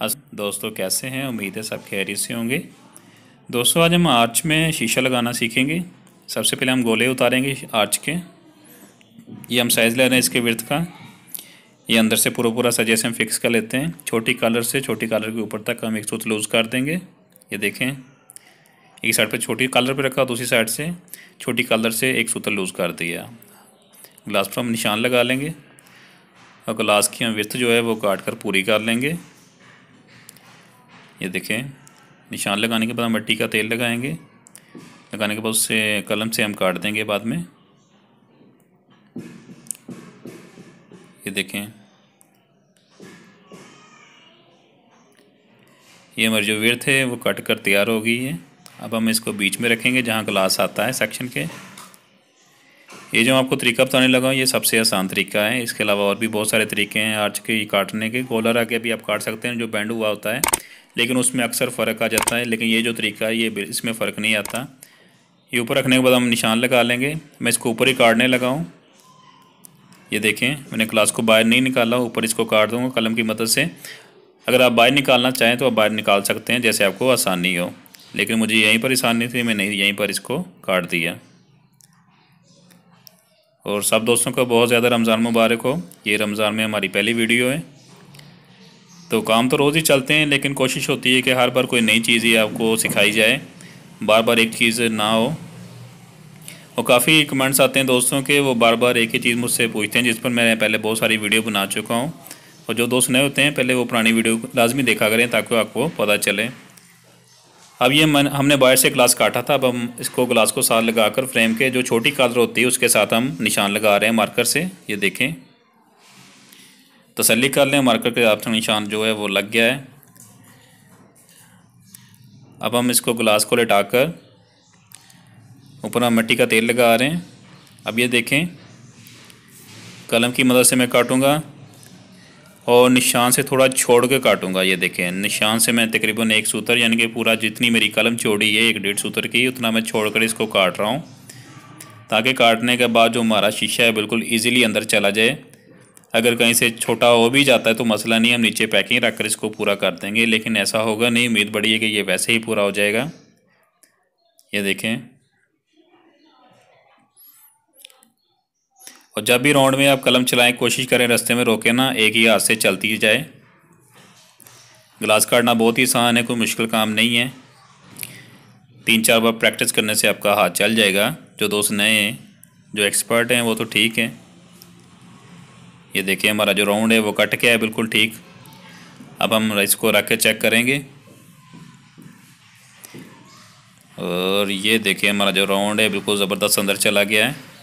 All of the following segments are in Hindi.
दोस्तों कैसे हैं उम्मीद है सब खैरियत से होंगे दोस्तों आज हम आर्च में शीशा लगाना सीखेंगे सबसे पहले हम गोले उतारेंगे आर्च के ये हम साइज़ ले रहे हैं इसके विर्थ का ये अंदर से पूरा पूरा सजे से हम फिक्स कर लेते हैं छोटी कलर से छोटी कलर के ऊपर तक हम एक सूत लूज़ कर देंगे ये देखें एक साइड पर छोटी कलर पर रखा दूसरी साइड से छोटी कलर से एक सूत्र लूज़ कर दिया ग्लास पर हम निशान लगा लेंगे और ग्लास की हम विर्थ जो है वो काट कर पूरी कर लेंगे ये देखें निशान लगाने के बाद हम मिट्टी का तेल लगाएंगे लगाने के बाद उससे कलम से हम काट देंगे बाद में ये देखें ये हमारी जो विर्थ थे वो कट कर तैयार हो गई है अब हम इसको बीच में रखेंगे जहाँ ग्लास आता है सेक्शन के ये जो आपको तरीका बताने लगा हूँ ये सबसे आसान तरीका है इसके अलावा और भी बहुत सारे तरीके हैं आर्च के काटने के कॉलर आके भी आप काट सकते हैं जो बैंड हुआ होता है लेकिन उसमें अक्सर फ़र्क आ जाता है लेकिन ये जो तरीका है ये इसमें फ़र्क नहीं आता ये ऊपर रखने के बाद हम निशान लगा लेंगे मैं इसको ऊपर ही काटने लगा हूँ ये देखें मैंने क्लास को बाहर नहीं निकाला ऊपर इसको काट दूँगा कलम की मदद से अगर आप बाहर निकालना चाहें तो आप बाहर निकाल सकते हैं जैसे आपको आसानी हो लेकिन मुझे यहीं पर आसानी थी मैंने यहीं पर इसको काट दिया और सब दोस्तों का बहुत ज़्यादा रमज़ान मुबारक हो ये रमज़ान में हमारी पहली वीडियो है तो काम तो रोज़ ही चलते हैं लेकिन कोशिश होती है कि हर बार कोई नई चीज़ ही आपको सिखाई जाए बार बार एक चीज़ ना हो और काफ़ी कमेंट्स आते हैं दोस्तों के वो बार बार एक ही चीज़ मुझसे पूछते हैं जिस पर मैं पहले बहुत सारी वीडियो बना चुका हूँ और जो दोस्त नए होते हैं पहले वो पुरानी वीडियो लाजमी देखा करें ताकि आपको पता चले अब ये मन हमने बायर से ग्लास काटा था अब हम इसको ग्लास को साथ लगाकर फ्रेम के जो छोटी कादर होती है उसके साथ हम निशान लगा रहे हैं मार्कर से ये देखें तसली कर लें मार्कर के आपका निशान जो है वो लग गया है अब हम इसको ग्लास को लेटा कर ऊपर हम मिट्टी का तेल लगा रहे हैं अब ये देखें कलम की मदद से मैं काटूंगा और निशान से थोड़ा छोड़ के काटूंगा ये देखें निशान से मैं तकरीबन एक सूत्र यानी कि पूरा जितनी मेरी कलम चौड़ी है एक डेढ़ सूत्र की उतना मैं छोड़कर इसको काट रहा हूँ ताकि काटने के बाद जो हमारा शीशा है बिल्कुल ईजिली अंदर चला जाए अगर कहीं से छोटा हो भी जाता है तो मसला नहीं हम नीचे पैकिंग रख कर इसको पूरा कर देंगे लेकिन ऐसा होगा नहीं उम्मीद बढ़ी है कि ये वैसे ही पूरा हो जाएगा ये देखें और जब भी राउंड में आप कलम चलाएं कोशिश करें रास्ते में रोके ना एक ही हाथ से चलती जाए ग्लास काटना बहुत ही आसान है कोई मुश्किल काम नहीं है तीन चार बार प्रैक्टिस करने से आपका हाथ चल जाएगा जो दोस्त नए हैं जो एक्सपर्ट हैं वो तो ठीक हैं ये देखिए हमारा जो राउंड है वो कट गया है बिल्कुल ठीक अब हम इसको रख के चेक करेंगे और ये देखिए हमारा जो राउंड है बिल्कुल ज़बरदस्त अंदर चला गया है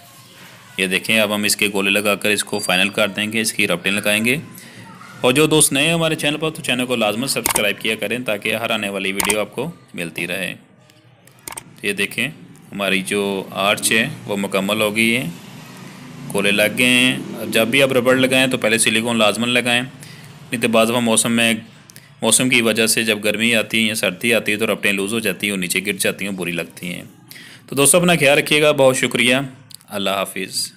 ये देखें अब हम इसके गोले लगाकर इसको फाइनल कर देंगे इसकी रबटें लगाएंगे और जो दोस्त नए हैं हमारे चैनल पर तो चैनल को लाजमत सब्सक्राइब किया करें ताकि हर आने वाली वीडियो आपको मिलती रहे तो ये देखें हमारी जो आर्च है वो मुकम्मल हो गई है गोले लग गए हैं जब भी आप रबड़ लगाएं तो पहले सिलिकॉन लाजमन लगाएं नहीं तो बाजवा मौसम में मौसम की वजह से जब गर्मी आती है या सर्दी आती है तो रबटें लूज़ हो जाती हैं और नीचे गिर जाती हैं बुरी लगती हैं तो दोस्तों अपना ख्याल रखिएगा बहुत शुक्रिया अल्लाह हाफिज़